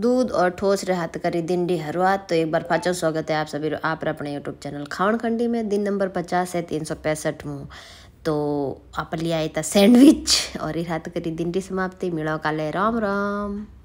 दूध और ठोस राहत करी दिंडी हरुआत तो एक बार फाचो स्वागत है आप सभी आप अपने यूट्यूब चैनल खाण खंडी में दिन नंबर पचास है तीन सौ पैंसठ पैंसठवूँ तो आप लिया था सैंडविच और राहत करी दिंडी समाप्ति मिलो काले राम राम